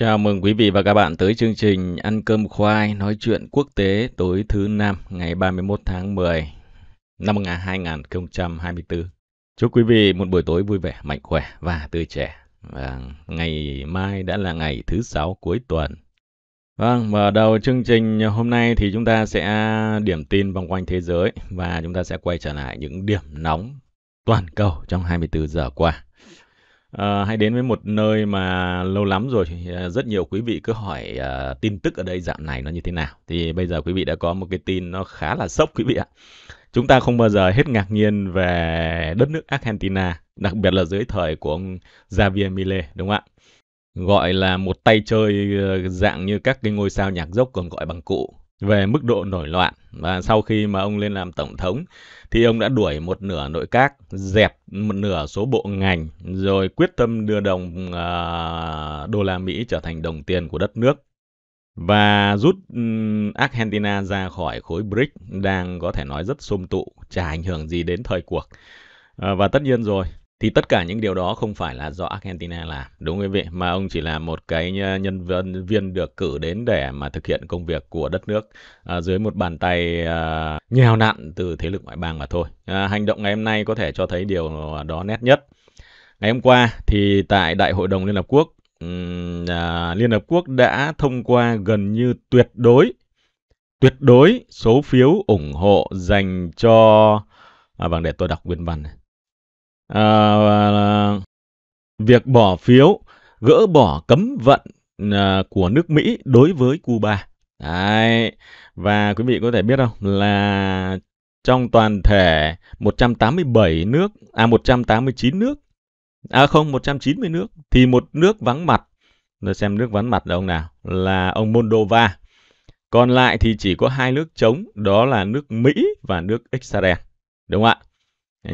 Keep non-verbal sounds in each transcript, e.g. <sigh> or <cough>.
Chào mừng quý vị và các bạn tới chương trình Ăn cơm khoai nói chuyện quốc tế tối thứ năm ngày 31 tháng 10 năm 2024. Chúc quý vị một buổi tối vui vẻ, mạnh khỏe và tươi trẻ. Và ngày mai đã là ngày thứ sáu cuối tuần. Vâng, mở đầu chương trình hôm nay thì chúng ta sẽ điểm tin vòng quanh thế giới và chúng ta sẽ quay trở lại những điểm nóng toàn cầu trong 24 giờ qua. À, hãy đến với một nơi mà lâu lắm rồi ờ, rất nhiều quý vị cứ hỏi à, tin tức ở đây dạo này nó như thế nào thì bây giờ quý vị đã có một cái tin nó khá là sốc quý vị ạ chúng ta không bao giờ hết ngạc nhiên về đất nước Argentina đặc biệt là dưới thời của ông Javier Milei đúng không ạ gọi là một tay chơi dạng như các cái ngôi sao nhạc dốc còn gọi bằng cụ về mức độ nổi loạn và sau khi mà ông lên làm tổng thống thì ông đã đuổi một nửa nội các, dẹp một nửa số bộ ngành rồi quyết tâm đưa đồng uh, đô la Mỹ trở thành đồng tiền của đất nước và rút Argentina ra khỏi khối BRICS đang có thể nói rất xôm tụ, chả ảnh hưởng gì đến thời cuộc. À, và tất nhiên rồi, thì tất cả những điều đó không phải là do Argentina làm đúng quý vị mà ông chỉ là một cái ờ, nhân viên, được cử đến để mà thực hiện công việc của đất nước à, dưới một bàn tay à, ờ, nhào nặn từ thế lực ngoại bang mà thôi à, hành động ngày hôm nay có thể cho thấy điều đó nét nhất ngày hôm qua thì tại Đại hội đồng Liên hợp quốc um, à, Liên hợp quốc đã thông qua gần như tuyệt đối tuyệt đối số phiếu ủng hộ dành cho à, vâng để tôi đọc nguyên văn này à, việc bỏ phiếu gỡ bỏ cấm vận à, của nước Mỹ đối với Cuba. Đấy. Và quý vị có thể biết không là trong toàn thể 187 nước, à 189 nước, à không 190 nước, thì một nước vắng mặt, rồi xem nước vắng mặt là ông nào, là ông Moldova. Còn lại thì chỉ có hai nước trống, đó là nước Mỹ và nước Israel. Đúng không ạ?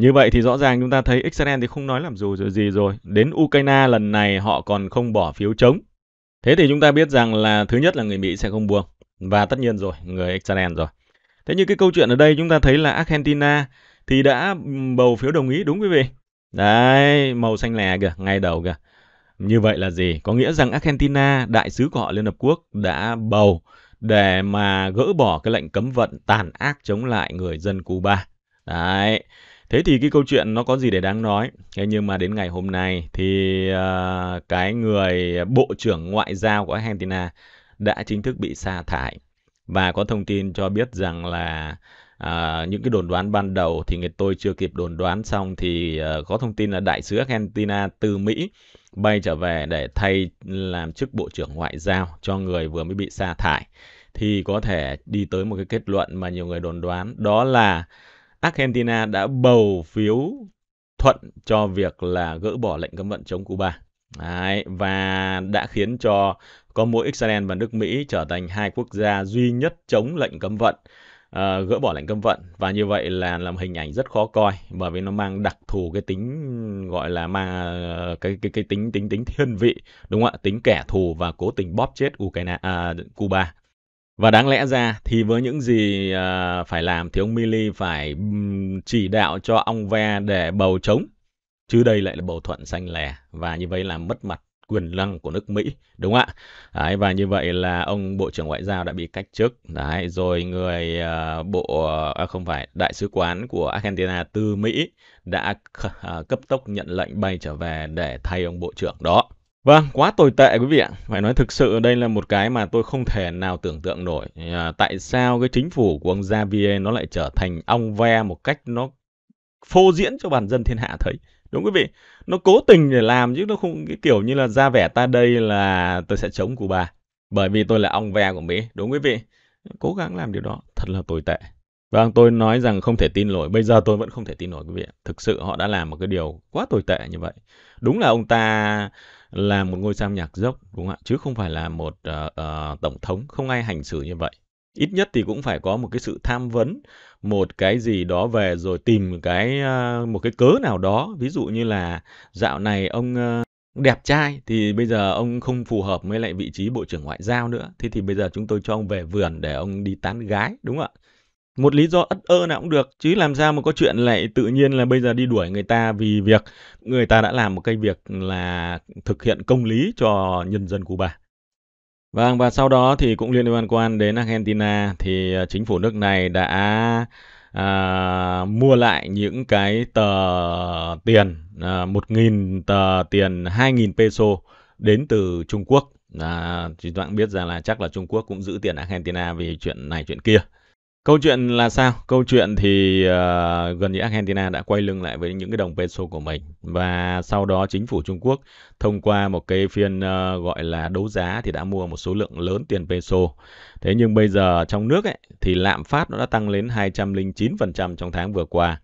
Như vậy thì rõ ràng chúng ta thấy Israel thì không nói làm dù rồi gì rồi. Đến Ukraine lần này họ còn không bỏ phiếu chống. Thế thì chúng ta biết rằng là thứ nhất là người Mỹ sẽ không buông. Và tất nhiên rồi, người Israel rồi. Thế như cái câu chuyện ở đây chúng ta thấy là Argentina thì đã bầu phiếu đồng ý đúng quý vị. Đấy, màu xanh lè kìa, ngay đầu kìa. Như vậy là gì? Có nghĩa rằng Argentina, đại sứ của họ Liên Hợp Quốc đã bầu để mà gỡ bỏ cái lệnh cấm vận tàn ác chống lại người dân Cuba. Đấy. Thế thì cái câu chuyện nó có gì để đáng nói. Thế nhưng mà đến ngày hôm nay thì uh, cái người bộ trưởng ngoại giao của Argentina đã chính thức bị sa thải và có thông tin cho biết rằng là À, những cái đồn đoán ban đầu thì người tôi chưa kịp đồn đoán xong thì uh, có thông tin là đại sứ Argentina từ Mỹ bay trở về để thay làm chức bộ trưởng ngoại giao cho người vừa mới bị sa thải thì có thể đi tới một cái kết luận mà nhiều người đồn đoán đó là Argentina đã bầu phiếu thuận cho việc là gỡ bỏ lệnh cấm vận chống Cuba. Đấy, và đã khiến cho có mỗi Israel và nước Mỹ trở thành hai quốc gia duy nhất chống lệnh cấm vận, uh, gỡ bỏ lệnh cấm vận và như vậy là làm hình ảnh rất khó coi bởi vì nó mang đặc thù cái tính gọi là mang ờ, cái cái cái tính tính tính thiên vị đúng không ạ, tính kẻ thù và cố tình bóp chết Ukraine à, Cuba và đáng lẽ ra thì với những gì uh, phải làm thì ông Milley phải um, chỉ đạo cho ông Ve để bầu chống. Chứ đây lại là bầu thuận xanh lè và như vậy làm mất mặt quyền năng của nước Mỹ, đúng ạ? Đấy, và như vậy là ông Bộ trưởng Ngoại giao đã bị cách chức. Đấy, rồi người uh, bộ à, không phải đại sứ quán của Argentina từ Mỹ đã uh, cấp tốc nhận lệnh bay trở về để thay ông bộ trưởng đó. Vâng, quá tồi tệ quý vị ạ. Phải nói thực sự đây là một cái mà tôi không thể nào tưởng tượng nổi. À, tại sao cái chính phủ của ông Javier nó lại trở thành ong ve một cách nó phô diễn cho bản dân thiên hạ thấy. Đúng quý vị, nó cố tình để làm chứ nó không cái kiểu như là ra vẻ ta đây là tôi sẽ chống Cuba. Bởi vì tôi là ong ve của Mỹ, đúng quý vị. Cố gắng làm điều đó, thật là tồi tệ. Vâng, tôi nói rằng không thể tin nổi. Bây giờ tôi vẫn không thể tin nổi quý vị Thực sự họ đã làm một cái điều quá tồi tệ như vậy. Đúng là ông ta là một ngôi sao nhạc dốc đúng không ạ chứ không phải là một uh, uh, tổng thống không ai hành xử như vậy ít nhất thì cũng phải có một cái sự tham vấn một cái gì đó về rồi tìm cái uh, một cái cớ nào đó ví dụ như là dạo này ông uh, đẹp trai thì bây giờ ông không phù hợp với lại vị trí bộ trưởng ngoại giao nữa thế thì bây giờ chúng tôi cho ông về vườn để ông đi tán gái đúng không ạ một lý do ất ơ nào cũng được chứ làm sao mà có chuyện lại tự nhiên là bây giờ đi đuổi người ta vì việc người ta đã làm một cái việc là thực hiện công lý cho nhân dân Cuba. Vâng và sau đó thì cũng liên quan đến Argentina thì à, chính phủ nước này đã à, mua lại những cái tờ tiền à, nghìn tờ tiền hai nghìn peso đến từ Trung Quốc. À, chúng ta cũng biết rằng là chắc là Trung Quốc cũng giữ tiền Argentina vì chuyện này chuyện kia. Câu chuyện là sao? Câu chuyện thì uh, gần như Argentina đã quay lưng lại với những cái đồng peso của mình và sau đó chính phủ Trung Quốc thông qua một cái phiên uh, gọi là đấu giá thì đã mua một số lượng lớn tiền peso. Thế nhưng bây giờ trong nước ấy thì lạm phát nó đã tăng lên 209% trong tháng vừa qua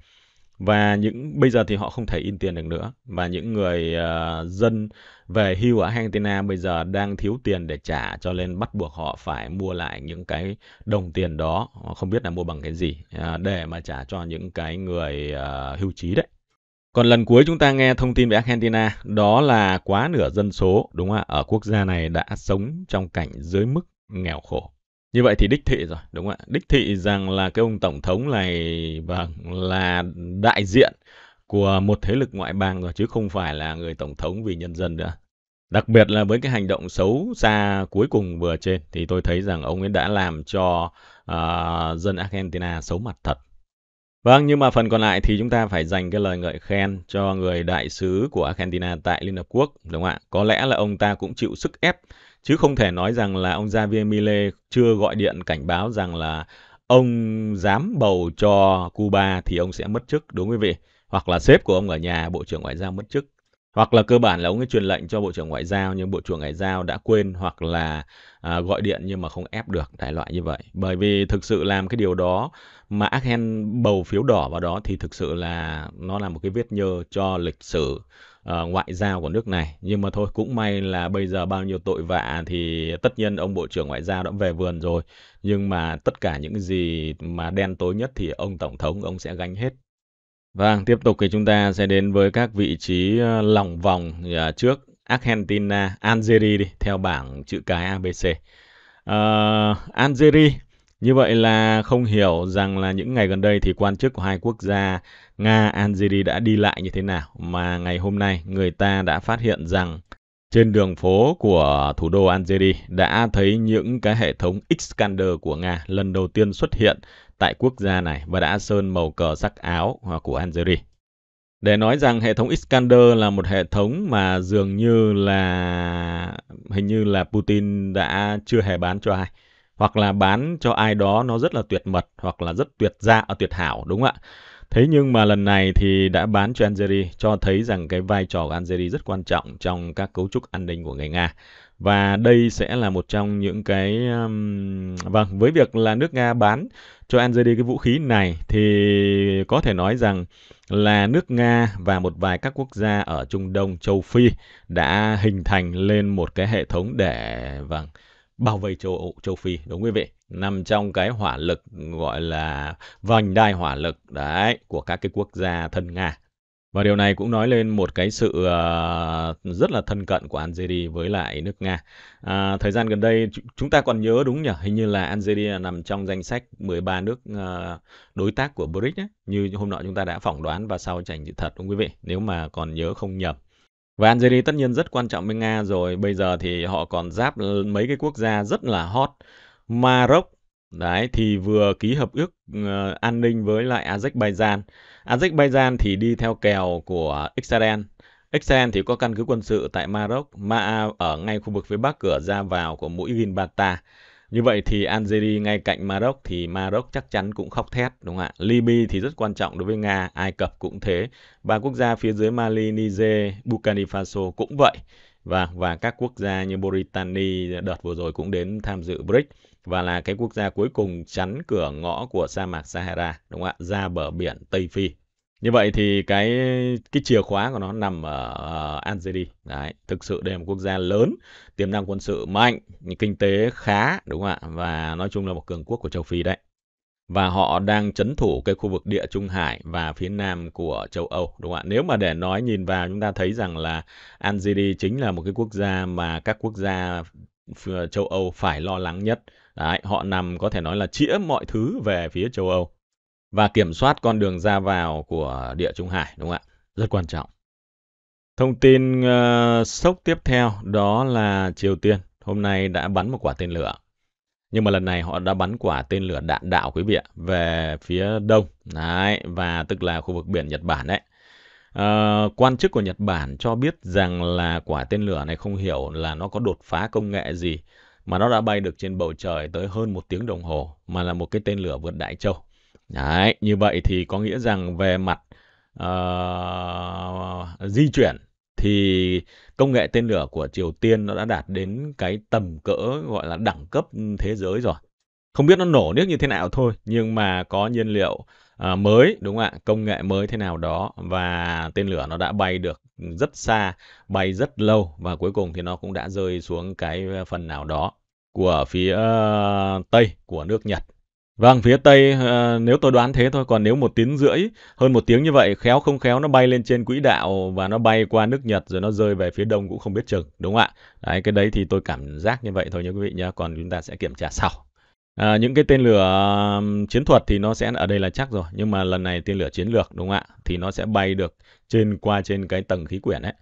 và những bây giờ thì họ không thể in tiền được nữa và những người uh, dân về hưu ở Argentina bây giờ đang thiếu tiền để trả cho nên bắt buộc họ phải mua lại những cái đồng tiền đó không biết là mua bằng cái gì uh, để mà trả cho những cái người uh, hưu trí đấy còn lần cuối chúng ta nghe thông tin về Argentina đó là quá nửa dân số đúng không ạ ở quốc gia này đã sống trong cảnh dưới mức nghèo khổ như vậy thì đích thị rồi, đúng không ạ? Đích thị rằng là cái ông tổng thống này vâng là đại diện của một thế lực ngoại bang rồi chứ không phải là người tổng thống vì nhân dân nữa. Đặc biệt là với cái hành động xấu xa cuối cùng vừa trên thì tôi thấy rằng ông ấy đã làm cho uh, dân Argentina xấu mặt thật. Vâng, nhưng mà phần còn lại thì chúng ta phải dành cái lời ngợi khen cho người đại sứ của Argentina tại Liên Hợp Quốc, đúng không ạ? Có lẽ là ông ta cũng chịu sức ép chứ không thể nói rằng là ông Javier Millet chưa gọi điện cảnh báo rằng là ông dám bầu cho Cuba thì ông sẽ mất chức đúng quý vị hoặc là sếp của ông ở nhà bộ trưởng ngoại giao mất chức hoặc là cơ bản là ông ấy truyền lệnh cho bộ trưởng ngoại giao nhưng bộ trưởng ngoại giao đã quên hoặc là à, gọi điện nhưng mà không ép được đại loại như vậy bởi vì thực sự làm cái điều đó mà Argen bầu phiếu đỏ vào đó thì thực sự là nó là một cái vết nhơ cho lịch sử uh, ngoại giao của nước này nhưng mà thôi cũng may là bây giờ bao nhiêu tội vạ thì tất nhiên ông bộ trưởng ngoại giao đã về vườn rồi nhưng mà tất cả những gì mà đen tối nhất thì ông tổng thống ông sẽ gánh hết Vâng, tiếp tục thì chúng ta sẽ đến với các vị trí ờ, lòng vòng ờ, trước Argentina, Algeria đi, theo bảng chữ cái ABC. Uh, Algeria như vậy là không hiểu rằng là những ngày gần đây thì quan chức của hai quốc gia Nga, Algeria đã đi lại như thế nào mà ngày hôm nay người ta đã phát hiện rằng trên đường phố của thủ đô Algeria đã thấy những cái hệ thống Xcander của Nga lần đầu tiên xuất hiện tại quốc gia này và đã sơn màu cờ sắc áo của Algeria. Để nói rằng hệ thống Iskander là một hệ thống mà dường như là hình như là Putin đã chưa hề bán cho ai hoặc là bán cho ai đó nó rất là tuyệt mật hoặc là rất tuyệt dạ tuyệt hảo đúng không ạ? Thế nhưng mà lần này thì đã bán cho Algeria cho thấy rằng cái vai trò của Algeria rất quan trọng trong các cấu trúc an ninh của người Nga. Và đây sẽ là một trong những cái um, vâng, với việc là nước Nga bán cho Algeria cái vũ khí này thì có thể nói rằng là nước Nga và một vài các quốc gia ở Trung Đông, châu Phi đã hình thành lên một cái hệ thống để vâng bao vây châu châu Phi đúng quý vị nằm trong cái hỏa lực gọi là vành đai hỏa lực đấy của các cái quốc gia thân Nga và điều này cũng nói lên một cái sự ờ, rất là thân cận của Algeria với lại nước Nga. À, thời gian gần đây chúng ta còn nhớ đúng nhỉ, hình như là Algeria nằm trong danh sách 13 nước ờ, đối tác của BRICS ấy. như hôm nọ chúng ta đã phỏng đoán và sau trành sự thật đúng quý vị, nếu mà còn nhớ không nhầm. Và Algeria tất nhiên rất quan trọng với Nga rồi. Bây giờ thì họ còn giáp mấy cái quốc gia rất là hot. Maroc, Đấy, thì vừa ký hợp ước uh, an ninh với lại Azerbaijan. Azerbaijan thì đi theo kèo của Israel. Israel thì có căn cứ quân sự tại Maroc, Ma ở ngay khu vực phía bắc cửa ra vào của mũi Ginbata. Như vậy thì Algeria ngay cạnh Maroc thì Maroc chắc chắn cũng khóc thét đúng không ạ? Libya thì rất quan trọng đối với Nga, Ai Cập cũng thế. Ba quốc gia phía dưới Mali, Niger, Burkina Faso cũng vậy. Và và các quốc gia như Mauritania đợt vừa rồi cũng đến tham dự BRIC và là cái quốc gia cuối cùng chắn cửa ngõ của sa mạc Sahara đúng không ạ? Ra bờ biển Tây Phi như vậy thì cái cái chìa khóa của nó nằm ở uh, Algeria. Đấy, thực sự đây là một quốc gia lớn, tiềm năng quân sự mạnh, kinh tế khá đúng không ạ? Và nói chung là một cường quốc của châu Phi đấy. Và họ đang chấn thủ cái khu vực địa Trung Hải và phía nam của châu Âu đúng không ạ? Nếu mà để nói nhìn vào chúng ta thấy rằng là Algeria chính là một cái quốc gia mà các quốc gia châu Âu phải lo lắng nhất. Đấy, họ nằm có thể nói là chĩa mọi thứ về phía châu Âu và kiểm soát con đường ra vào của địa Trung Hải đúng không ạ? Rất quan trọng. Thông tin uh, sốc tiếp theo đó là Triều Tiên hôm nay đã bắn một quả tên lửa. Nhưng mà lần này họ đã bắn quả tên lửa đạn đạo quý vị ạ về phía đông. Đấy, và tức là khu vực biển Nhật Bản đấy. Uh, quan chức của Nhật Bản cho biết rằng là quả tên lửa này không hiểu là nó có đột phá công nghệ gì mà nó đã bay được trên bầu trời tới hơn một tiếng đồng hồ mà là một cái tên lửa vượt đại châu Đấy, như vậy thì có nghĩa rằng về mặt uh, di chuyển thì công nghệ tên lửa của Triều Tiên nó đã đạt đến cái tầm cỡ gọi là đẳng cấp thế giới rồi. Không biết nó nổ nước như thế nào thôi, nhưng mà có nhiên liệu uh, mới, đúng không ạ? Công nghệ mới thế nào đó và tên lửa nó đã bay được rất xa, bay rất lâu và cuối cùng thì nó cũng đã rơi xuống cái phần nào đó của phía uh, Tây của nước Nhật. Vâng, phía Tây ờ, nếu tôi đoán thế thôi, còn nếu một tiếng rưỡi, hơn một tiếng như vậy, khéo không khéo nó bay lên trên quỹ đạo và nó bay qua nước Nhật rồi nó rơi về phía Đông cũng không biết chừng, đúng không ạ? Đấy, cái đấy thì tôi cảm giác như vậy thôi nha quý vị nhé, còn chúng ta sẽ kiểm tra sau. À, những cái tên lửa chiến thuật thì nó sẽ ở đây là chắc rồi, nhưng mà lần này tên lửa chiến lược đúng không ạ? Thì nó sẽ bay được trên qua trên cái tầng khí quyển ấy.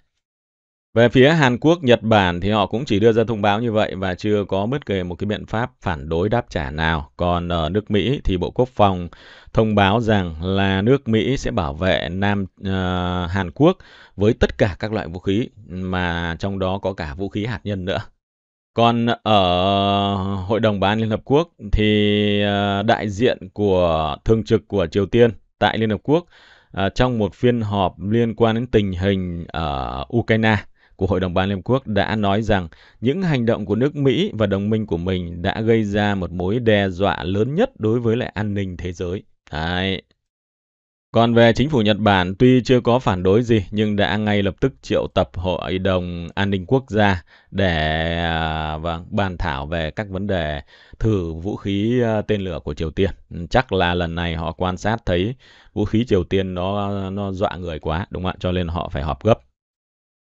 Về phía Hàn Quốc, Nhật Bản thì họ cũng chỉ đưa ra thông báo như vậy và chưa có bất kỳ một cái biện pháp phản đối đáp trả nào. Còn ở nước Mỹ thì Bộ Quốc phòng thông báo rằng là nước Mỹ sẽ bảo vệ Nam uh, Hàn Quốc với tất cả các loại vũ khí mà trong đó có cả vũ khí hạt nhân nữa. Còn ở Hội đồng Bảo an Liên Hợp Quốc thì ờ, đại diện của thường trực của Triều Tiên tại Liên Hợp Quốc ờ, trong một phiên họp liên quan đến tình hình ở Ukraine của Hội đồng Bảo an Liên Quốc đã nói rằng những hành động của nước Mỹ và đồng minh của mình đã gây ra một mối đe dọa lớn nhất đối với lại an ninh thế giới. Đấy. Còn về chính phủ Nhật Bản, tuy chưa có phản đối gì nhưng đã ngay lập tức triệu tập Hội đồng An ninh Quốc gia để à, vâng, bàn thảo về các vấn đề thử vũ khí à, tên lửa của Triều Tiên. Ừ, chắc là lần này họ quan sát thấy vũ khí Triều Tiên nó nó dọa người quá, đúng không ạ? Cho nên họ phải họp gấp.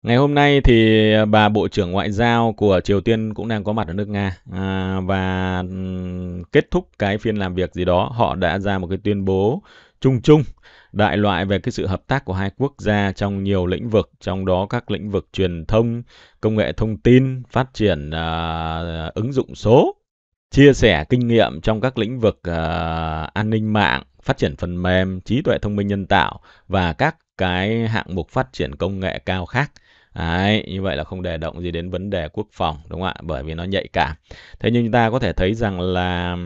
Ngày hôm nay thì à, bà Bộ trưởng Ngoại giao của Triều Tiên cũng đang có mặt ở nước Nga à, và kết thúc cái phiên làm việc gì đó, họ đã ra một cái tuyên bố chung chung đại loại về cái sự hợp tác của hai quốc gia trong nhiều lĩnh vực, trong đó các lĩnh vực truyền thông, công nghệ thông tin, phát triển à, ứng dụng số, chia sẻ kinh nghiệm trong các lĩnh vực à, an ninh mạng, phát triển phần mềm, trí tuệ thông minh nhân tạo và các cái hạng mục phát triển công nghệ cao khác. Đấy, như vậy là không đề động gì đến vấn đề quốc phòng đúng không ạ? Bởi vì nó nhạy cảm. Thế nhưng chúng ta có thể thấy rằng là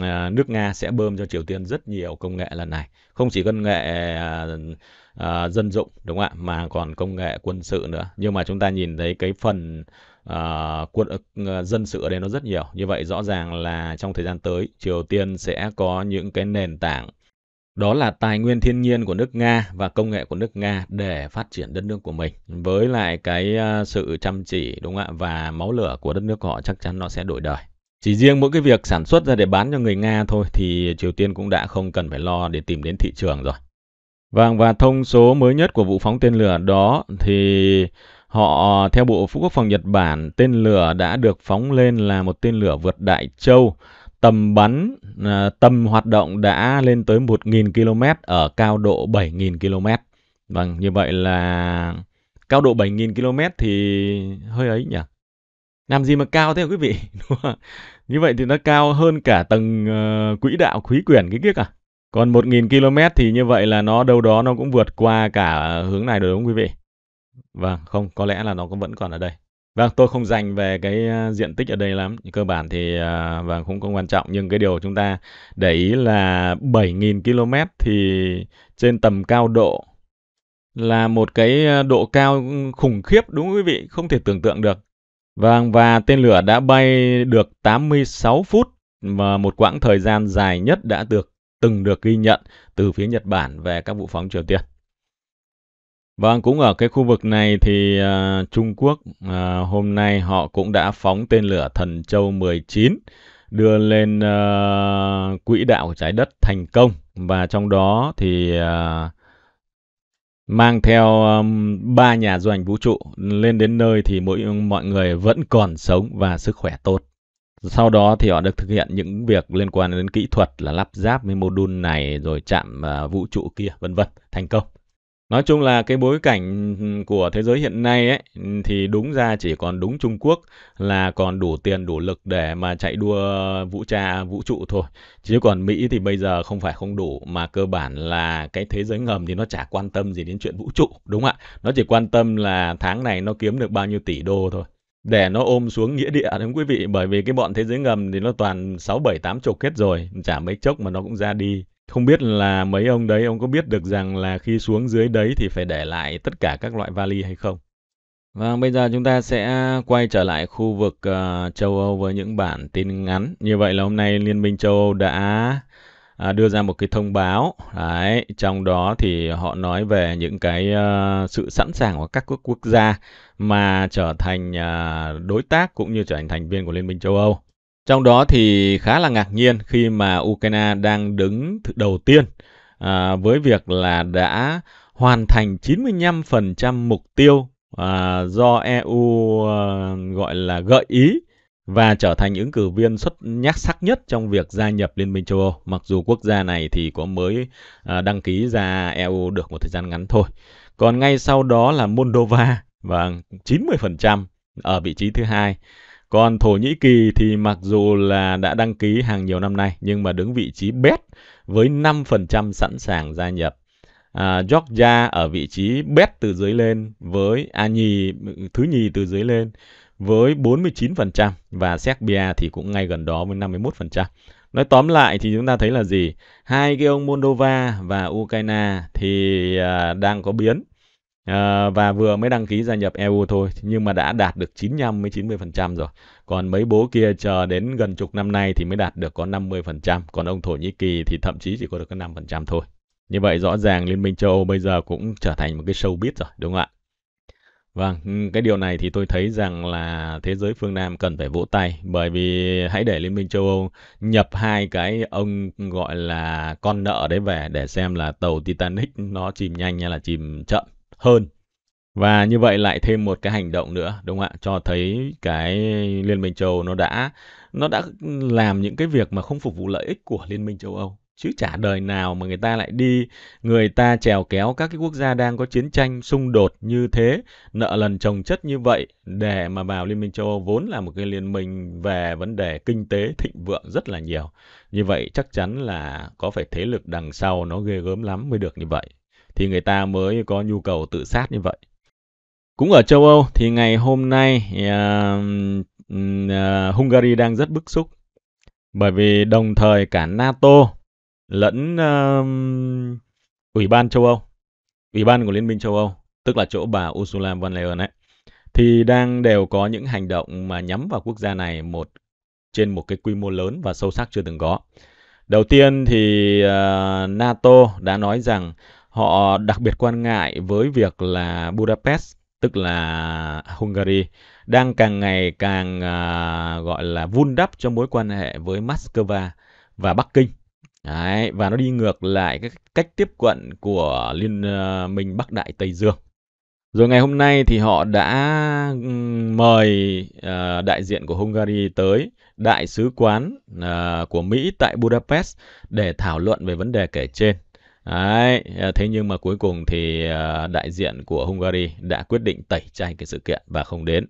à, nước Nga sẽ bơm cho Triều Tiên rất nhiều công nghệ lần này, không chỉ công nghệ à, à, dân dụng đúng không ạ, mà còn công nghệ quân sự nữa. Nhưng mà chúng ta nhìn thấy cái phần à, quân dân sự ở đây nó rất nhiều. Như vậy rõ ràng là trong thời gian tới Triều Tiên sẽ có những cái nền tảng đó là tài nguyên thiên nhiên của nước Nga và công nghệ của nước Nga để phát triển đất nước của mình. Với lại cái ờ, sự chăm chỉ đúng không ạ và máu lửa của đất nước của họ chắc chắn nó sẽ đổi đời. Chỉ riêng mỗi cái việc sản xuất ra để bán cho người Nga thôi thì Triều Tiên cũng đã không cần phải lo để tìm đến thị trường rồi. Vâng và thông số mới nhất của vụ phóng tên lửa đó thì họ theo Bộ Phú Quốc phòng Nhật Bản tên lửa đã được phóng lên là một tên lửa vượt đại châu tầm bắn à, tầm hoạt động đã lên tới 1.000 km ở cao độ 7.000 km. Vâng, như vậy là cao độ 7.000 km thì hơi ấy nhỉ? Làm gì mà cao thế quý vị? <laughs> như vậy thì nó cao hơn cả tầng ờ, quỹ đạo khí quyển cái kiếc à? Còn 1.000 km thì như vậy là nó đâu đó nó cũng vượt qua cả hướng này rồi đúng không quý vị? Vâng, không, có lẽ là nó vẫn còn ở đây. Vâng, tôi không dành về cái à, diện tích ở đây lắm. Cơ bản thì uh, vâng cũng không quan trọng nhưng cái điều chúng ta để ý là 7.000 km thì trên tầm cao độ là một cái à, độ cao khủng khiếp đúng không quý vị, không thể tưởng tượng được. Vâng và tên lửa đã bay được 86 phút và một quãng thời gian dài nhất đã được từng được ghi nhận từ phía Nhật Bản về các vụ phóng Triều Tiên. Vâng, cũng ở cái khu vực này thì à, Trung Quốc à, hôm nay họ cũng đã phóng tên lửa Thần Châu 19 đưa lên à, quỹ đạo của trái đất thành công và trong đó thì à, mang theo ba um, nhà du hành vũ trụ lên đến nơi thì mỗi mọi người vẫn còn sống và sức khỏe tốt. Sau đó thì họ được thực hiện những việc liên quan đến kỹ thuật là lắp ráp với mô đun này rồi chạm uh, vũ trụ kia vân vân thành công. Nói chung là cái bối cảnh của thế giới hiện nay ấy thì đúng ra chỉ còn đúng Trung Quốc là còn đủ tiền đủ lực để mà chạy đua vũ tra vũ trụ thôi. Chứ còn Mỹ thì bây giờ không phải không đủ mà cơ bản là cái thế giới ngầm thì nó chả quan tâm gì đến chuyện vũ trụ, đúng không ạ? Nó chỉ quan tâm là tháng này nó kiếm được bao nhiêu tỷ đô thôi để nó ôm xuống nghĩa địa đúng quý vị bởi vì cái bọn thế giới ngầm thì nó toàn sáu bảy tám chục hết rồi chả mấy chốc mà nó cũng ra đi không biết là mấy ông đấy ông có biết được rằng là khi xuống dưới đấy thì phải để lại tất cả các loại vali hay không? Và vâng, bây giờ chúng ta sẽ quay trở lại khu vực uh, châu Âu với những bản tin ngắn. Như vậy là hôm nay Liên minh châu Âu đã uh, đưa ra một cái thông báo. Đấy, trong đó thì họ nói về những cái uh, sự sẵn sàng của các quốc, quốc gia mà trở thành uh, đối tác cũng như trở thành thành viên của Liên minh châu Âu. Trong đó thì khá là ngạc nhiên khi mà Ukraine đang đứng đầu tiên à, với việc là đã hoàn thành 95% mục tiêu à, do EU à, gọi là gợi ý và trở thành ứng cử viên xuất nhắc sắc nhất trong việc gia nhập Liên minh châu Âu. Mặc dù quốc gia này thì có mới à, đăng ký ra EU được một thời gian ngắn thôi. Còn ngay sau đó là Moldova và vâng, 90% ở vị trí thứ hai còn Thổ Nhĩ Kỳ thì mặc dù là đã đăng ký hàng nhiều năm nay nhưng mà đứng vị trí bét với 5% sẵn sàng gia nhập. À, Georgia ở vị trí bét từ dưới lên với à nhì thứ nhì từ dưới lên với 49% và Serbia thì cũng ngay gần đó với 51%. Nói tóm lại thì chúng ta thấy là gì? Hai cái ông Moldova và Ukraine thì à, đang có biến À, và vừa mới đăng ký gia nhập EU thôi nhưng mà đã đạt được 95 với 90% rồi. Còn mấy bố kia chờ đến gần chục năm nay thì mới đạt được có 50%, còn ông Thổ Nhĩ Kỳ thì thậm chí chỉ có được có 5% thôi. Như vậy rõ ràng Liên minh châu Âu bây giờ cũng trở thành một cái showbiz rồi, đúng không ạ? Vâng, ừ, cái điều này thì tôi thấy rằng là thế giới phương Nam cần phải vỗ tay bởi vì hãy để Liên minh châu Âu nhập hai cái ông gọi là con nợ đấy về để xem là tàu Titanic nó chìm nhanh hay là chìm chậm hơn. Và như vậy lại thêm một cái hành động nữa đúng không ạ? Cho thấy cái Liên minh châu nó đã nó đã làm những cái việc mà không phục vụ lợi ích của Liên minh châu Âu. Chứ chả đời nào mà người ta lại đi, người ta trèo kéo các cái quốc gia đang có chiến tranh, xung đột như thế, nợ lần trồng chất như vậy để mà vào Liên minh châu Âu vốn là một cái liên minh về vấn đề kinh tế thịnh vượng rất là nhiều. Như vậy chắc chắn là có phải thế lực đằng sau nó ghê gớm lắm mới được như vậy thì người ta mới có nhu cầu tự sát như vậy. Cũng ở châu Âu thì ngày hôm nay uh, uh, Hungary đang rất bức xúc bởi vì đồng thời cả NATO lẫn uh, Ủy ban châu Âu, Ủy ban của Liên minh châu Âu, tức là chỗ bà Ursula von der Leyen ấy, thì đang đều có những hành động mà nhắm vào quốc gia này một trên một cái quy mô lớn và sâu sắc chưa từng có. Đầu tiên thì uh, NATO đã nói rằng Họ đặc biệt quan ngại với việc là Budapest, tức là Hungary, đang càng ngày càng à, gọi là vun đắp cho mối quan hệ với Moscow và Bắc Kinh. Đấy, và nó đi ngược lại cái cách tiếp cận của Liên à, minh Bắc Đại Tây Dương. Rồi ngày hôm nay thì họ đã mời uh, đại diện của Hungary tới đại sứ quán uh, của Mỹ tại Budapest để thảo luận về vấn đề kể trên. Đấy, à, thế nhưng mà cuối cùng thì à, đại diện của Hungary đã quyết định tẩy chay cái sự kiện và không đến.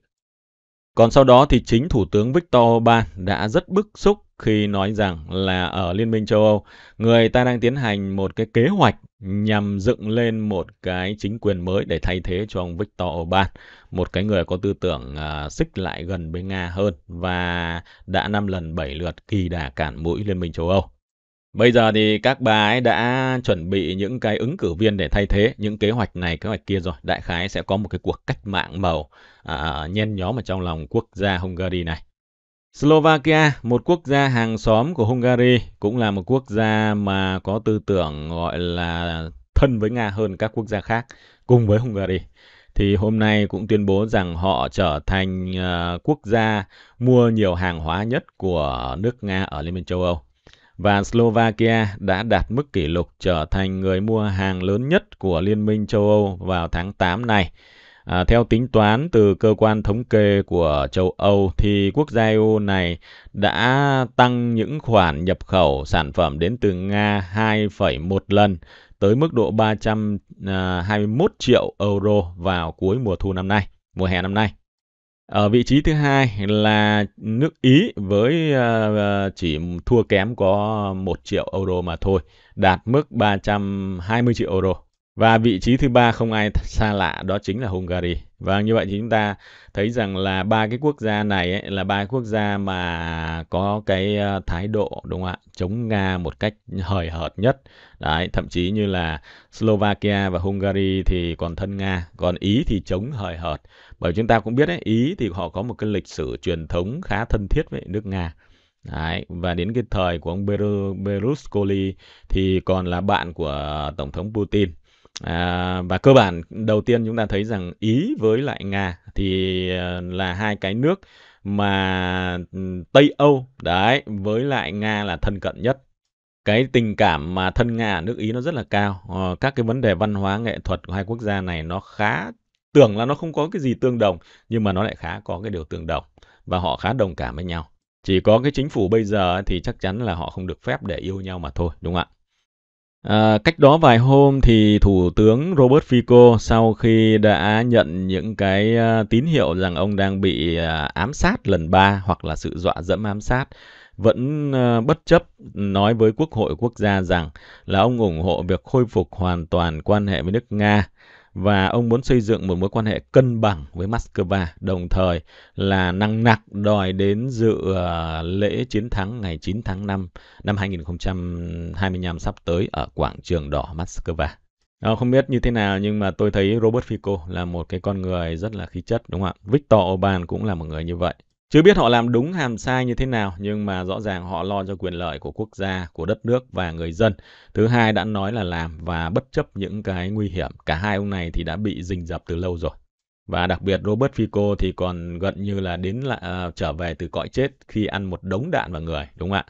Còn sau đó thì chính Thủ tướng Viktor Orbán đã rất bức xúc khi nói rằng là ở Liên minh châu Âu, người ta đang tiến hành một cái kế hoạch nhằm dựng lên một cái chính quyền mới để thay thế cho ông Viktor Orbán, một cái người có tư tưởng uh, xích lại gần với Nga hơn và đã năm lần bảy lượt kỳ đà cản mũi Liên minh châu Âu. Bây giờ thì các bà ấy đã chuẩn bị những cái ứng cử viên để thay thế những kế hoạch này, kế hoạch kia rồi. Đại khái sẽ có một cái cuộc cách mạng màu à, nhen nhóm ở trong lòng quốc gia Hungary này. Slovakia, một quốc gia hàng xóm của Hungary, cũng là một quốc gia mà có tư tưởng gọi là thân với Nga hơn các quốc gia khác, cùng với Hungary. Thì hôm nay cũng tuyên bố rằng họ trở thành uh, quốc gia mua nhiều hàng hóa nhất của nước Nga ở Liên minh châu Âu và Slovakia đã đạt mức kỷ lục trở thành người mua hàng lớn nhất của Liên minh châu Âu vào tháng 8 này. À, theo tính toán từ cơ quan thống kê của châu Âu thì quốc gia EU này đã tăng những khoản nhập khẩu sản phẩm đến từ Nga 2,1 lần tới mức độ 321 à, triệu euro vào cuối mùa thu năm nay, mùa hè năm nay. Ở ờ, vị trí thứ hai là nước Ý với ờ, ờ, chỉ thua kém có 1 triệu euro mà thôi, đạt mức 320 triệu euro. Và vị trí thứ ba không ai xa lạ đó chính là Hungary. Và như vậy thì chúng ta thấy rằng là ba cái quốc gia này ấy, là ba quốc gia mà có cái ờ, thái độ đúng không ạ, chống Nga một cách hời hợt nhất. Đấy, thậm chí như là Slovakia và Hungary thì còn thân Nga, còn Ý thì chống hời hợt. Bởi chúng ta cũng biết đấy, Ý thì họ có một cái lịch sử truyền thống khá thân thiết với nước Nga. Đấy, và đến cái thời của ông Berlusconi thì còn là bạn của Tổng thống Putin À, và cơ bản đầu tiên chúng ta thấy rằng Ý với lại Nga thì ờ, là hai cái nước mà ừ, Tây Âu đấy với lại Nga là thân cận nhất cái tình cảm mà thân Nga ở nước Ý nó rất là cao. Ờ, các cái vấn đề văn hóa, nghệ thuật của hai quốc gia này nó khá tưởng là nó không có cái gì tương đồng nhưng mà nó lại khá có cái điều tương đồng và họ khá đồng cảm với nhau. Chỉ có cái chính phủ bây giờ thì chắc chắn là họ không được phép để yêu nhau mà thôi, đúng không ạ? À, cách đó vài hôm thì Thủ tướng Robert Fico sau khi đã nhận những cái à, tín hiệu rằng ông đang bị à, ám sát lần ba hoặc là sự dọa dẫm ám sát vẫn à, bất chấp nói với Quốc hội quốc gia rằng là ông ủng hộ việc khôi phục hoàn toàn quan hệ với nước Nga và ông muốn xây dựng một mối quan hệ cân bằng với Moscow, đồng thời là năng nặc đòi đến dự ờ, lễ chiến thắng ngày 9 tháng 5 năm 2025 sắp tới ở quảng trường đỏ Moscow. À, không biết như thế nào nhưng mà tôi thấy Robert Fico là một cái con người rất là khí chất đúng không ạ? Victor Oban cũng là một người như vậy. Chưa biết họ làm đúng hàm sai như thế nào, nhưng mà rõ ràng họ lo cho quyền lợi của quốc gia, của đất nước và người dân. Thứ hai đã nói là làm và bất chấp những cái nguy hiểm. Cả hai ông này thì đã bị rình rập từ lâu rồi. Và đặc biệt Robert Fico thì còn gần như là đến là uh, trở về từ cõi chết khi ăn một đống đạn vào người, đúng không ạ?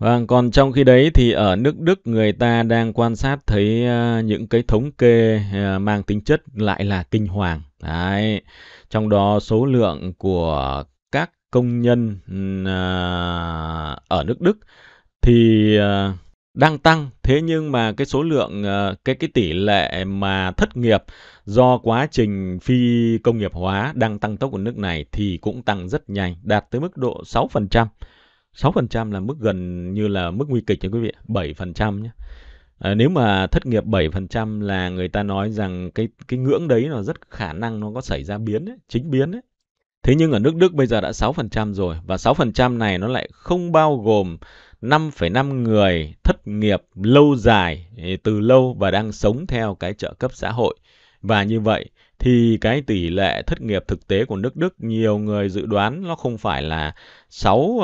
Vâng, còn trong khi đấy thì ở nước Đức người ta đang quan sát thấy uh, những cái thống kê uh, mang tính chất lại là kinh hoàng. Đấy. Trong đó số lượng của công nhân ừ, à, ở nước Đức thì à, đang tăng thế nhưng mà cái số lượng à, cái cái tỷ lệ mà thất nghiệp do quá trình phi công nghiệp hóa đang tăng tốc của nước này thì cũng tăng rất nhanh, đạt tới mức độ 6%. 6% là mức gần như là mức nguy kịch nha quý vị, 7% nhé. À, nếu mà thất nghiệp 7% là người ta nói rằng cái cái ngưỡng đấy nó rất khả năng nó có xảy ra biến ấy, chính biến ấy. Thế nhưng ở nước Đức bây giờ đã 6% rồi và 6% này nó lại không bao gồm 5,5 người thất nghiệp lâu dài từ lâu và đang sống theo cái trợ cấp xã hội. Và như vậy thì cái tỷ lệ thất nghiệp thực tế của nước Đức nhiều người dự đoán nó không phải là 6%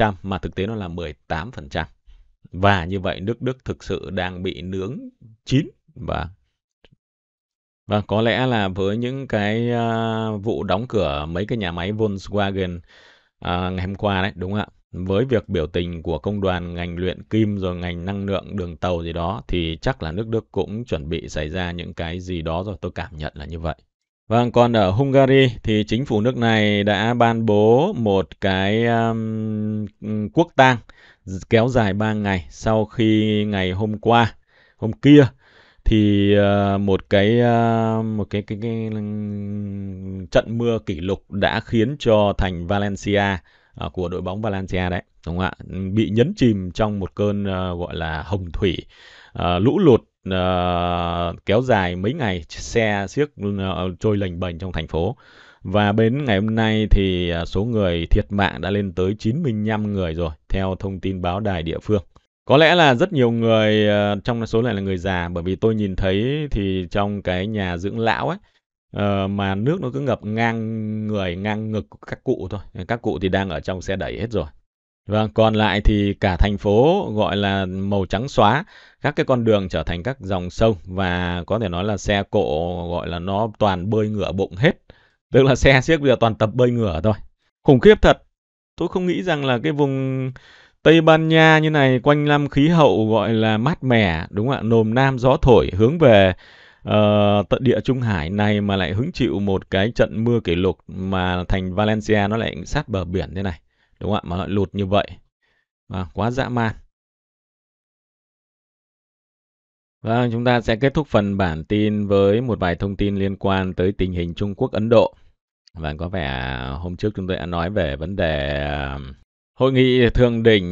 ờ, mà thực tế nó là 18%. Và như vậy nước Đức thực sự đang bị nướng chín và Vâng, có lẽ là với những cái, a, à, vụ đóng cửa mấy cái nhà máy Volkswagen, à, ngày hôm qua đấy, đúng không ạ? Với việc biểu tình của công đoàn ngành luyện kim, rồi ngành năng lượng, đường tàu gì đó, thì chắc là nước Đức cũng chuẩn bị xảy ra những cái gì đó rồi, tôi cảm nhận là như vậy. Vâng, còn ở Hungary thì chính phủ nước này đã ban bố một cái, ờm, quốc tang kéo dài 3 ngày sau khi ngày hôm qua hôm kia thì uh, một cái uh, một cái cái, cái trận mưa kỷ lục đã khiến cho thành Valencia uh, của đội bóng Valencia đấy đúng không ạ bị nhấn chìm trong một cơn uh, gọi là hồng thủy uh, lũ lụt uh, kéo dài mấy ngày xe xiếc uh, trôi lềnh bềnh trong thành phố và đến ngày hôm nay thì số người thiệt mạng đã lên tới 95 người rồi theo thông tin báo đài địa phương có lẽ là rất nhiều người ờ, trong số này là người già bởi vì tôi nhìn thấy thì trong cái nhà dưỡng lão ấy ờ, mà nước nó cứ ngập ngang người ngang ngực các cụ thôi. Các cụ thì đang ở trong xe đẩy hết rồi. Vâng, còn lại thì cả thành phố gọi là màu trắng xóa, các cái con đường trở thành các dòng sông và có thể nói là xe cộ gọi là nó toàn bơi ngửa bụng hết. Tức là xe siếc bây giờ toàn tập bơi ngửa thôi. Khủng khiếp thật. Tôi không nghĩ rằng là cái vùng Tây Ban Nha như này quanh năm khí hậu gọi là mát mẻ, đúng không ạ? Nồm nam gió thổi hướng về uh, địa Trung Hải này mà lại hứng chịu một cái trận mưa kỷ lục mà thành Valencia nó lại sát bờ biển thế này, đúng không ạ? Mà lại lụt như vậy. À, quá dã man. Vâng, chúng ta sẽ kết thúc phần bản tin với một vài thông tin liên quan tới tình hình Trung Quốc Ấn Độ. Và có vẻ hôm trước chúng tôi đã nói về vấn đề ờ, Hội nghị thượng đỉnh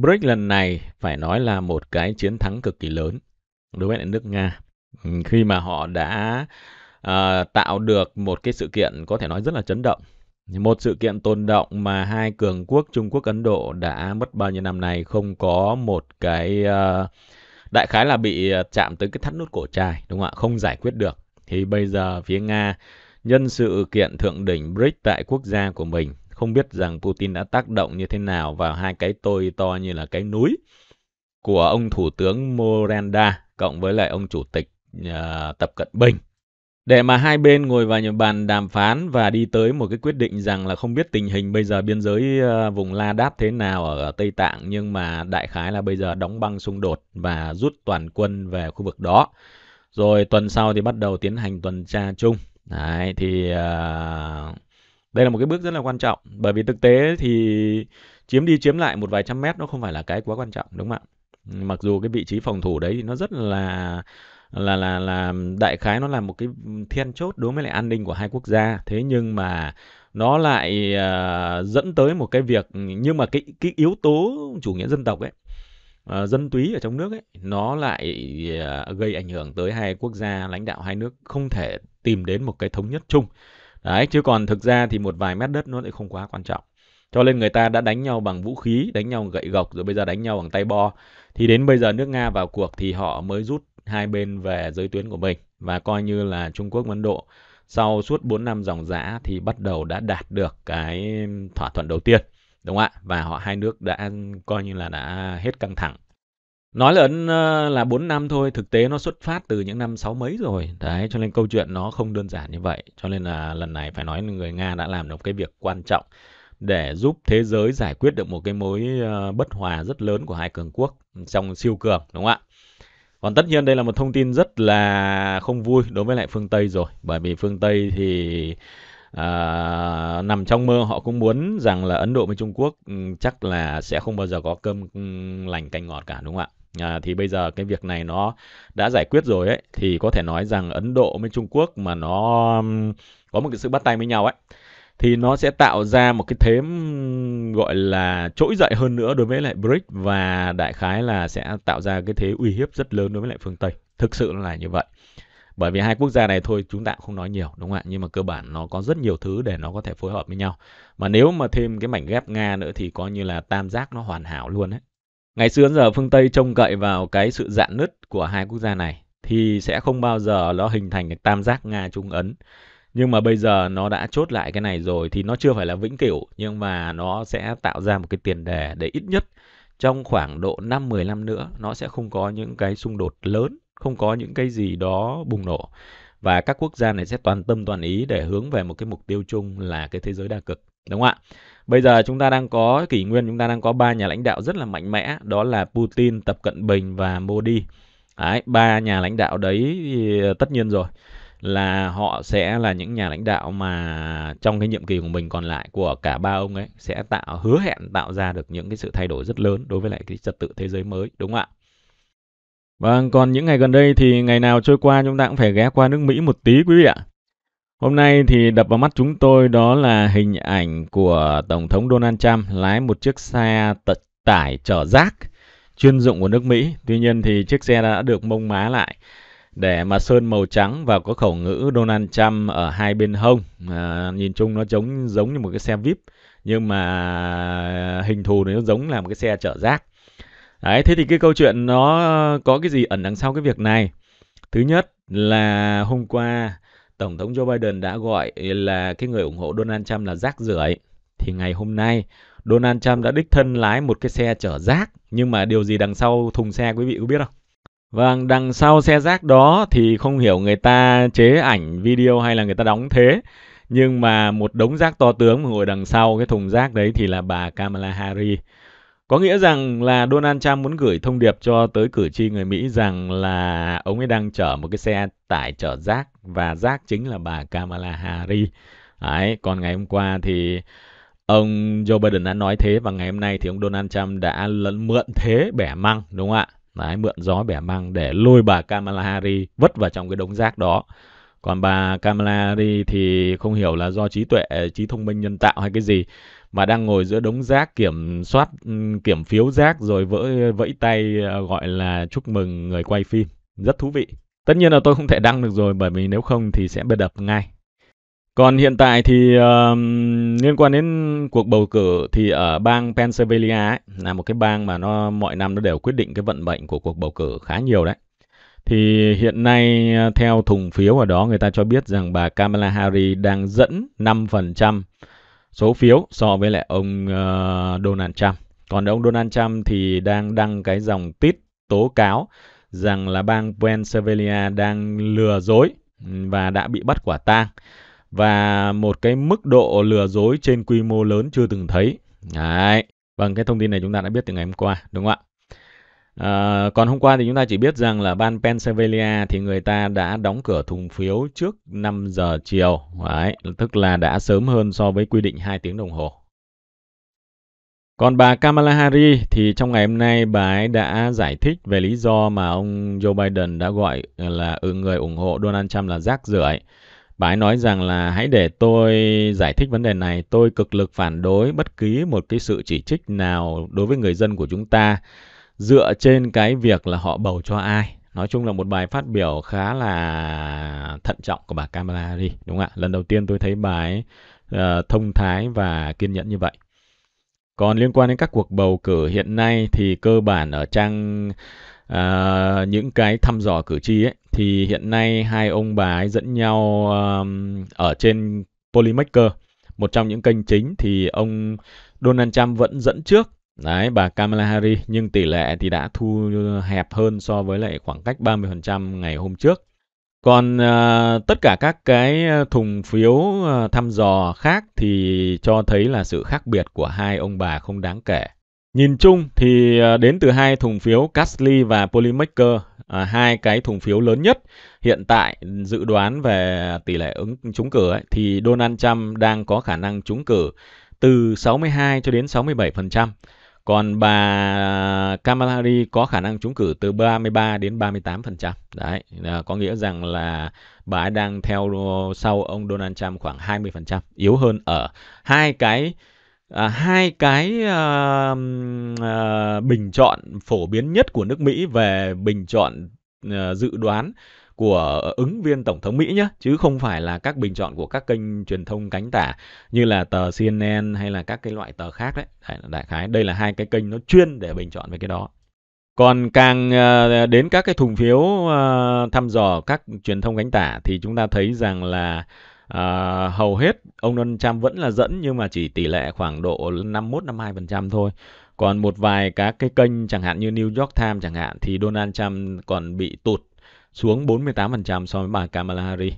BRICS lần này phải nói là một cái chiến thắng cực kỳ lớn đối với nước Nga khi mà họ đã uh, tạo được một cái sự kiện có thể nói rất là chấn động. Một sự kiện tồn động mà hai cường quốc Trung Quốc Ấn Độ đã mất bao nhiêu năm nay không có một cái uh, đại khái là bị ờ, chạm tới cái thắt nút cổ chai, đúng không ạ? Không giải quyết được. Thì bây giờ phía Nga nhân sự kiện thượng đỉnh BRICS tại quốc gia của mình không biết rằng Putin đã tác động như thế nào vào hai cái tôi to như là cái núi của ông Thủ tướng Moranda cộng với lại ông Chủ tịch uh, Tập Cận Bình. Để mà hai bên ngồi vào những bàn đàm phán và đi tới một cái quyết định rằng là không biết tình hình bây giờ biên giới à, vùng La Đáp thế nào ở Tây Tạng nhưng mà đại khái là bây giờ đóng băng xung đột và rút toàn quân về khu vực đó. Rồi tuần sau thì bắt đầu tiến hành tuần tra chung. Đấy, thì... Uh, đây là một cái bước rất là quan trọng bởi vì thực tế thì chiếm đi chiếm lại một vài trăm mét nó không phải là cái quá quan trọng đúng không ạ? Ừ, mặc dù cái vị trí phòng thủ đấy thì nó rất là là là là đại khái nó là một cái then chốt đối với lại an ninh của hai quốc gia thế nhưng mà nó lại uh, dẫn tới một cái việc nhưng mà cái cái yếu tố chủ nghĩa dân tộc ấy uh, dân túy ở trong nước ấy nó lại uh, gây ảnh hưởng tới hai quốc gia lãnh đạo hai nước không thể tìm đến một cái thống nhất chung Đấy, chứ còn thực ra thì một vài mét đất nó lại không quá quan trọng. Cho nên người ta đã đánh nhau bằng vũ khí, đánh nhau gậy gộc rồi bây giờ đánh nhau bằng tay bo. Thì đến bây giờ nước Nga vào cuộc thì họ mới rút hai bên về giới tuyến của mình và coi như là Trung Quốc Ấn Độ sau suốt 4 năm dòng dã thì bắt đầu đã đạt được cái thỏa thuận đầu tiên đúng không ạ và họ hai nước đã coi như là đã hết căng thẳng nói là ấn ờ, là 4 năm thôi thực tế nó xuất phát từ những năm sáu mấy rồi đấy cho nên câu chuyện nó không đơn giản như vậy cho nên là lần này phải nói người nga đã làm được cái việc quan trọng để giúp thế giới giải quyết được một cái mối ờ, bất hòa rất lớn của hai cường quốc trong siêu cường đúng không ạ còn tất nhiên đây là một thông tin rất là không vui đối với lại phương tây rồi bởi vì phương tây thì à, nằm trong mơ họ cũng muốn rằng là Ấn Độ với Trung Quốc ừ, chắc là sẽ không bao giờ có cơm ừ, lành canh ngọt cả đúng không ạ? À, thì bây giờ cái việc này nó đã giải quyết rồi ấy thì có thể nói rằng Ấn Độ với Trung Quốc mà nó có một cái sự bắt tay với nhau ấy thì nó sẽ tạo ra một cái thế gọi là trỗi dậy hơn nữa đối với lại BRICS và đại khái là sẽ tạo ra cái thế uy hiếp rất lớn đối với lại phương Tây. Thực sự là như vậy. Bởi vì hai quốc gia này thôi chúng ta không nói nhiều đúng không ạ? Nhưng mà cơ bản nó có rất nhiều thứ để nó có thể phối hợp với nhau. Mà nếu mà thêm cái mảnh ghép Nga nữa thì coi như là tam giác nó hoàn hảo luôn ấy. Ngày xưa giờ phương Tây trông cậy vào cái sự dạn nứt của hai quốc gia này thì sẽ không bao giờ nó hình thành được tam giác Nga Trung Ấn. Nhưng mà bây giờ nó đã chốt lại cái này rồi thì nó chưa phải là vĩnh cửu nhưng mà nó sẽ tạo ra một cái tiền đề để ít nhất trong khoảng độ 5 10 năm nữa nó sẽ không có những cái xung đột lớn, không có những cái gì đó bùng nổ và các quốc gia này sẽ toàn tâm toàn ý để hướng về một cái mục tiêu chung là cái thế giới đa cực, đúng không ạ? Bây giờ chúng ta đang có kỷ nguyên chúng ta đang có ba nhà lãnh đạo rất là mạnh mẽ, đó là Putin, Tập Cận Bình và Modi. Đấy, ba nhà lãnh đạo đấy ờ, tất nhiên rồi là họ sẽ là những nhà lãnh đạo mà trong cái nhiệm kỳ của mình còn lại của cả ba ông ấy sẽ tạo hứa hẹn tạo ra được những cái sự thay đổi rất lớn đối với lại cái trật tự thế giới mới đúng không ạ? Vâng, còn những ngày gần đây thì ngày nào trôi qua chúng ta cũng phải ghé qua nước Mỹ một tí quý vị ạ. Hôm nay thì đập vào mắt chúng tôi đó là hình ảnh của Tổng thống Donald Trump lái một chiếc xe tải chở rác chuyên dụng của nước Mỹ. Tuy nhiên thì chiếc xe đã được mông má lại để mà sơn màu trắng và có khẩu ngữ Donald Trump ở hai bên hông. À, nhìn chung nó giống giống như một cái xe VIP nhưng mà hình thù nó giống là một cái xe chở rác. Đấy, thế thì cái câu chuyện nó có cái gì ẩn đằng sau cái việc này? Thứ nhất là hôm qua Tổng thống Joe Biden đã gọi là cái người ủng hộ Donald Trump là rác rưởi thì ngày hôm nay Donald Trump đã đích thân lái một cái xe chở rác nhưng mà điều gì đằng sau thùng xe quý vị có biết không? Vâng, đằng sau xe rác đó thì không hiểu người ta chế ảnh video hay là người ta đóng thế nhưng mà một đống rác to tướng mà ngồi đằng sau cái thùng rác đấy thì là bà Kamala Harris có nghĩa rằng là Donald Trump muốn gửi thông điệp cho tới cử tri người Mỹ rằng là ông ấy đang chở một cái xe tải chở rác và rác chính là bà Kamala Harris. Đấy, còn ngày hôm qua thì ông Joe Biden đã nói thế và ngày hôm nay thì ông Donald Trump đã lẫn mượn thế bẻ măng đúng không ạ? Đấy, mượn gió bẻ măng để lôi bà Kamala Harris vất vào trong cái đống rác đó. Còn bà Kamala Harris thì không hiểu là do trí tuệ, trí thông minh nhân tạo hay cái gì mà đang ngồi giữa đống rác kiểm soát ừ, kiểm phiếu rác rồi vỡ vẫy tay ờ, gọi là chúc mừng người quay phim rất thú vị tất nhiên là tôi không thể đăng được rồi bởi vì nếu không thì sẽ bị đập ngay còn hiện tại thì uh, liên quan đến cuộc bầu cử thì ở bang Pennsylvania ấy, là một cái bang mà nó mọi năm nó đều quyết định cái vận mệnh của cuộc bầu cử khá nhiều đấy. Thì hiện nay ờ, theo thùng phiếu ở đó người ta cho biết rằng bà Kamala Harris đang dẫn 5% số phiếu so với lại ông uh, Donald Trump. Còn ông Donald Trump thì đang đăng cái dòng tít tố cáo rằng là bang Pennsylvania đang lừa dối và đã bị bắt quả tang và một cái mức độ lừa dối trên quy mô lớn chưa từng thấy. Đấy. Bằng vâng, cái thông tin này chúng ta đã biết từ ngày hôm qua, đúng không ạ? À, còn hôm qua thì chúng ta chỉ biết rằng là ban Pennsylvania thì người ta đã đóng cửa thùng phiếu trước 5 giờ chiều. Đấy, tức là đã sớm hơn so với quy định 2 tiếng đồng hồ. Còn bà Kamala Harris thì trong ngày hôm nay bà ấy đã giải thích về lý do mà ông Joe Biden đã gọi là ừ, người ủng hộ Donald Trump là rác rưởi. Bà ấy nói rằng là hãy để tôi giải thích vấn đề này, tôi cực lực phản đối bất kỳ một cái sự chỉ trích nào đối với người dân của chúng ta dựa trên cái việc là họ bầu cho ai nói chung là một bài phát biểu khá là thận trọng của bà Kamala Harris đúng không ạ lần đầu tiên tôi thấy bài ấy uh, thông thái và kiên nhẫn như vậy còn liên quan đến các cuộc bầu cử hiện nay thì cơ bản ở trang uh, những cái thăm dò cử tri ấy thì hiện nay hai ông bà ấy dẫn nhau um, ở trên Polymaker một trong những kênh chính thì ông Donald Trump vẫn dẫn trước Đấy, bà Kamala Harris nhưng tỷ lệ thì đã thu hẹp hơn so với lại khoảng cách 30% ngày hôm trước. Còn uh, tất cả các cái ờ, thùng phiếu uh, thăm dò khác thì cho thấy là sự khác biệt của hai ông bà không đáng kể. Nhìn chung thì uh, đến từ hai thùng phiếu Castly và Polymaker, uh, hai cái thùng phiếu lớn nhất hiện tại dự đoán về tỷ lệ ứng trúng cử ấy, thì Donald Trump đang có khả năng trúng cử từ 62 cho đến 67%. Còn bà Kamala Harris có khả năng trúng cử từ 33 đến 38%. Đấy, à, có nghĩa rằng là bà ấy đang theo sau ông Donald Trump khoảng 20%, yếu hơn ở hai cái À, hai cái à, à, bình chọn phổ biến nhất của nước Mỹ về bình chọn à, dự đoán của ờ, ứng viên tổng thống Mỹ nhé, chứ không phải là các bình chọn của các kênh truyền thông cánh tả như là tờ CNN hay là các cái loại tờ khác đấy. Đại, đại khái đây là hai cái kênh nó chuyên để bình chọn về cái đó. Còn càng ờ, đến các cái thùng phiếu ờ, thăm dò các truyền thông cánh tả thì chúng ta thấy rằng là À, hầu hết ông Donald Trump vẫn là dẫn nhưng mà chỉ tỷ lệ khoảng độ 51-52% thôi. Còn một vài các cái kênh chẳng hạn như New York Times chẳng hạn thì Donald Trump còn bị tụt xuống 48% so với bà Kamala Harris.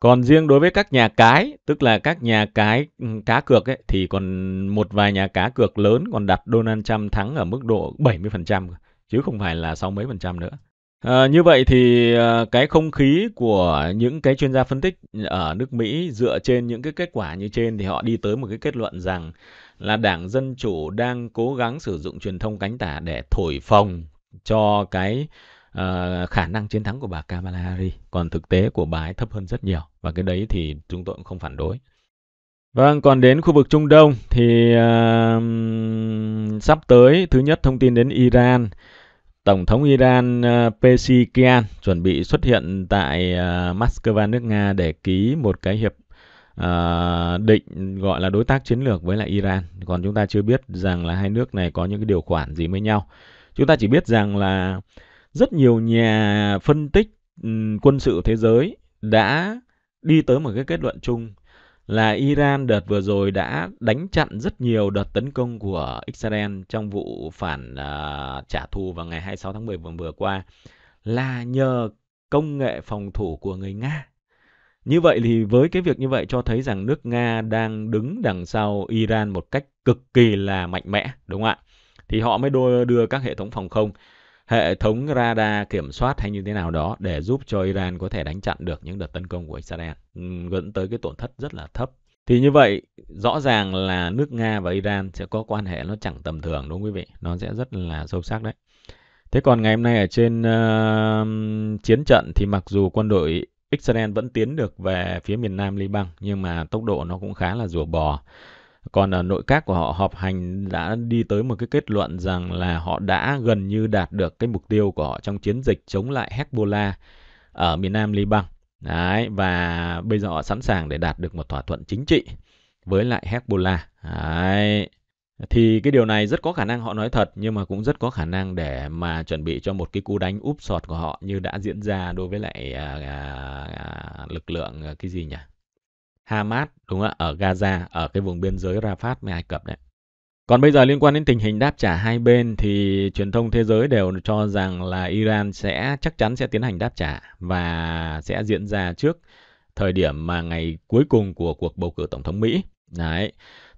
Còn riêng đối với các nhà cái, tức là các nhà cái ừ, cá cược ấy, thì còn một vài nhà cá cược lớn còn đặt Donald Trump thắng ở mức độ 70%, chứ không phải là sau mấy phần trăm nữa. À, như vậy thì ờ, cái không khí của những cái chuyên gia phân tích ở nước Mỹ dựa trên những cái kết quả như trên thì họ đi tới một cái kết luận rằng là Đảng Dân Chủ đang cố gắng sử dụng truyền thông cánh tả để thổi phồng cho cái uh, khả năng chiến thắng của bà Kamala Harris, còn thực tế của bà ấy thấp hơn rất nhiều và cái đấy thì chúng tôi cũng không phản đối. Vâng, còn đến khu vực Trung Đông thì uh, sắp tới thứ nhất thông tin đến Iran. Tổng thống Iran uh, ờ, Pesikian chuẩn bị xuất hiện tại uh, Moscow nước Nga để ký một cái hiệp uh, định gọi là đối tác chiến lược với lại Iran. Còn chúng ta chưa biết rằng là hai nước này có những cái điều khoản gì với nhau. Chúng ta chỉ biết rằng là rất nhiều nhà phân tích ừ, quân sự thế giới đã đi tới một cái kết luận chung là Iran đợt vừa rồi đã đánh chặn rất nhiều đợt tấn công của Israel trong vụ phản uh, trả thù vào ngày 26 tháng 10 vừa, qua là nhờ công nghệ phòng thủ của người Nga. Như vậy thì với cái việc như vậy cho thấy rằng nước Nga đang đứng đằng sau Iran một cách cực kỳ là mạnh mẽ, đúng không ạ? Thì họ mới đưa, đưa các hệ thống phòng không hệ thống radar kiểm soát hay như thế nào đó để giúp cho Iran có thể đánh chặn được những đợt tấn công của Israel ừ, dẫn tới cái tổn thất rất là thấp. Thì như vậy, rõ ràng là nước Nga và Iran sẽ có quan hệ nó chẳng tầm thường đúng không quý vị? Nó sẽ rất là sâu sắc đấy. Thế còn ngày hôm nay ở trên uh, chiến trận thì mặc dù quân đội Israel vẫn tiến được về phía miền nam Liban nhưng mà tốc độ nó cũng khá là rùa bò còn ở à, nội các của họ họp hành đã đi tới một cái kết luận rằng là họ đã gần như đạt được cái mục tiêu của họ trong chiến dịch chống lại Hezbollah ở miền Nam Liban. Đấy, và bây giờ họ sẵn sàng để đạt được một thỏa thuận chính trị với lại Hezbollah. Đấy. Thì cái điều này rất có khả năng họ nói thật nhưng mà cũng rất có khả năng để mà chuẩn bị cho một cái cú đánh úp sọt của họ như đã diễn ra đối với lại à, à, à, lực lượng à, cái gì nhỉ? Hamas đúng không ạ ở Gaza ở cái vùng biên giới Rafah với Ai Cập đấy. Còn bây giờ liên quan đến tình hình đáp trả hai bên thì truyền thông thế giới đều cho rằng là Iran sẽ chắc chắn sẽ tiến hành đáp trả và sẽ diễn ra trước thời điểm mà ngày cuối cùng của cuộc bầu cử tổng thống Mỹ. Đấy.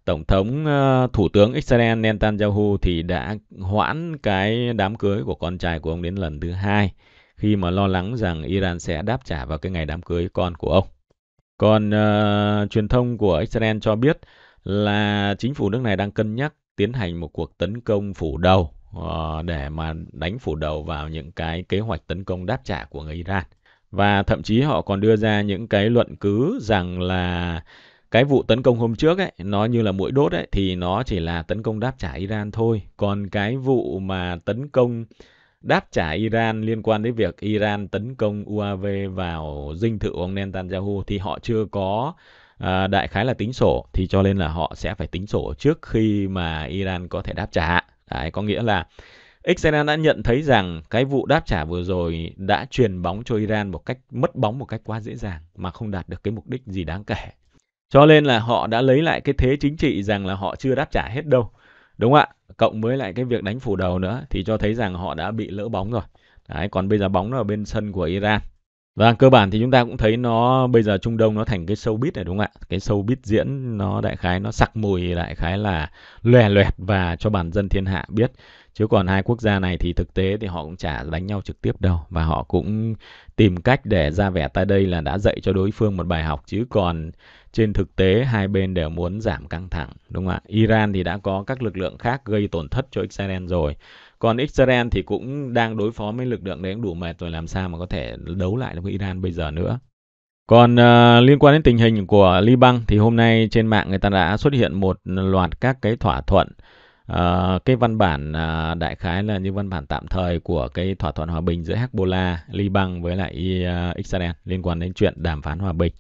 Tổng thống uh, thủ tướng Israel Netanyahu thì đã hoãn cái đám cưới của con trai của ông đến lần thứ hai khi mà lo lắng rằng Iran sẽ đáp trả vào cái ngày đám cưới con của ông. Còn uh, truyền thông của Israel cho biết là chính phủ nước này đang cân nhắc tiến hành một cuộc tấn công phủ đầu uh, để mà đánh phủ đầu vào những cái kế hoạch tấn công đáp trả của người Iran. Và thậm chí họ còn đưa ra những cái luận cứ rằng là cái vụ tấn công hôm trước ấy, nó như là mũi đốt ấy, thì nó chỉ là tấn công đáp trả Iran thôi. Còn cái vụ mà tấn công đáp trả Iran liên quan đến việc Iran tấn công UAV vào dinh thự ông Netanyahu thì họ chưa có à, đại khái là tính sổ thì cho nên là họ sẽ phải tính sổ trước khi mà Iran có thể đáp trả. Đấy, có nghĩa là Israel đã nhận thấy rằng cái vụ đáp trả vừa rồi đã truyền bóng cho Iran một cách mất bóng một cách quá dễ dàng mà không đạt được cái mục đích gì đáng kể. Cho nên là họ đã lấy lại cái thế chính trị rằng là họ chưa đáp trả hết đâu. Đúng không ạ? cộng với lại cái việc đánh phủ đầu nữa thì cho thấy rằng họ đã bị lỡ bóng rồi đấy còn bây giờ bóng nó ở bên sân của Iran và vâng, cơ bản thì chúng ta cũng thấy nó bây giờ Trung Đông nó thành cái sâu bít này đúng không ạ? Cái sâu bít diễn nó đại khái nó sặc mùi đại khái là lòe loẹt và cho bản dân thiên hạ biết. Chứ còn hai quốc gia này thì thực tế thì họ cũng chả đánh nhau trực tiếp đâu và họ cũng tìm cách để ra vẻ tại đây là đã dạy cho đối phương một bài học chứ còn trên thực tế hai bên đều muốn giảm căng thẳng đúng không ạ Iran thì đã có các lực lượng khác gây tổn thất cho Israel rồi còn Israel thì cũng đang đối phó với lực lượng đấy cũng đủ mệt rồi làm sao mà có thể đấu lại với Iran bây giờ nữa còn uh, liên quan đến tình hình của Liban thì hôm nay trên mạng người ta đã xuất hiện một loạt các cái thỏa thuận Uh, cái văn bản uh, đại khái là như văn bản tạm thời của cái thỏa thuận hòa bình giữa Hezbollah, Liban với lại uh, Israel liên quan đến chuyện đàm phán hòa bình.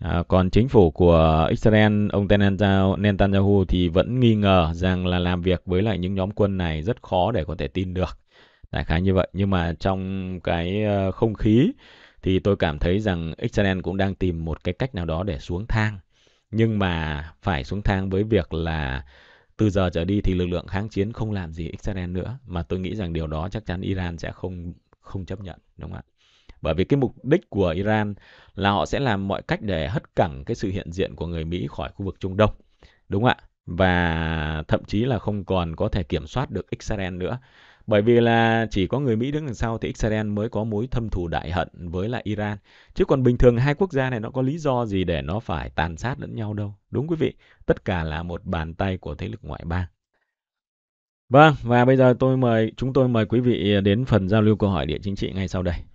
À, còn chính phủ của Israel, ông Netanyahu thì vẫn nghi ngờ rằng là làm việc với lại những nhóm quân này rất khó để có thể tin được. Đại khái như vậy, nhưng mà trong cái ờ, không khí thì tôi cảm thấy rằng Israel cũng đang tìm một cái cách nào đó để xuống thang. Nhưng mà phải xuống thang với việc là từ giờ trở đi thì lực lượng kháng chiến không làm gì Israel nữa mà tôi nghĩ rằng điều đó chắc chắn Iran sẽ không không chấp nhận đúng không ạ? Bởi vì cái mục đích của Iran là họ sẽ làm mọi cách để hất cẳng cái sự hiện diện của người Mỹ khỏi khu vực Trung Đông. Đúng ạ. Và thậm chí là không còn có thể kiểm soát được Israel nữa. Bởi vì là chỉ có người Mỹ đứng đằng sau thì Israel mới có mối thâm thù đại hận với lại Iran. Chứ còn bình thường hai quốc gia này nó có lý do gì để nó phải tàn sát lẫn nhau đâu. Đúng quý vị, tất cả là một bàn tay của thế lực ngoại bang. Vâng, và bây giờ tôi mời chúng tôi mời quý vị đến phần giao lưu câu hỏi địa chính trị ngay sau đây.